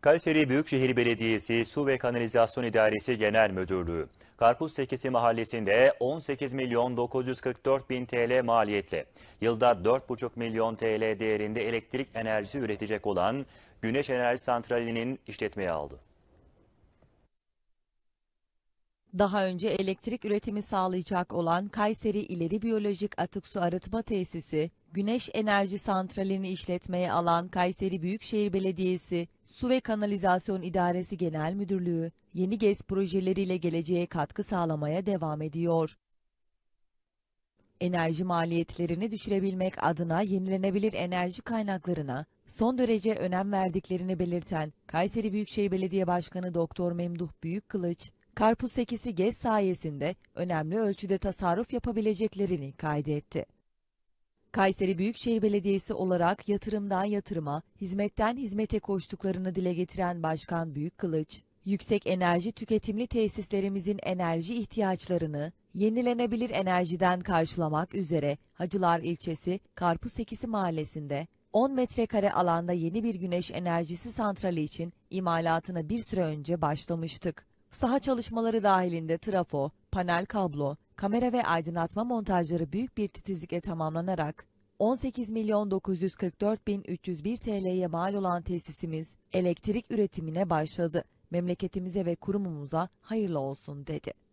Kayseri Büyükşehir Belediyesi Su ve Kanalizasyon İdaresi Genel Müdürlüğü, Karpuz Sekesi Mahallesi'nde 18 milyon 944 bin TL maliyetle, yılda 4,5 milyon TL değerinde elektrik enerjisi üretecek olan Güneş Enerji Santrali'nin işletmeye aldı. Daha önce elektrik üretimi sağlayacak olan Kayseri İleri Biyolojik Atık Su Arıtma Tesisi, Güneş Enerji Santrali'ni işletmeye alan Kayseri Büyükşehir Belediyesi Su ve Kanalizasyon İdaresi Genel Müdürlüğü, yeni GES projeleriyle geleceğe katkı sağlamaya devam ediyor. Enerji maliyetlerini düşürebilmek adına yenilenebilir enerji kaynaklarına son derece önem verdiklerini belirten Kayseri Büyükşehir Belediye Başkanı Doktor Memduh Büyükkılıç, Karpuz 8'i GES sayesinde önemli ölçüde tasarruf yapabileceklerini kaydetti. Kayseri Büyükşehir Belediyesi olarak yatırımdan yatırıma, hizmetten hizmete koştuklarını dile getiren Başkan Büyük Kılıç, yüksek enerji tüketimli tesislerimizin enerji ihtiyaçlarını yenilenebilir enerjiden karşılamak üzere Hacılar ilçesi Karpuz 8'i mahallesinde 10 metrekare alanda yeni bir güneş enerjisi santrali için imalatına bir süre önce başlamıştık. Saha çalışmaları dahilinde trafo, panel kablo, kamera ve aydınlatma montajları büyük bir titizlikle tamamlanarak 18.944.301 TL'ye mal olan tesisimiz elektrik üretimine başladı. Memleketimize ve kurumumuza hayırlı olsun dedi.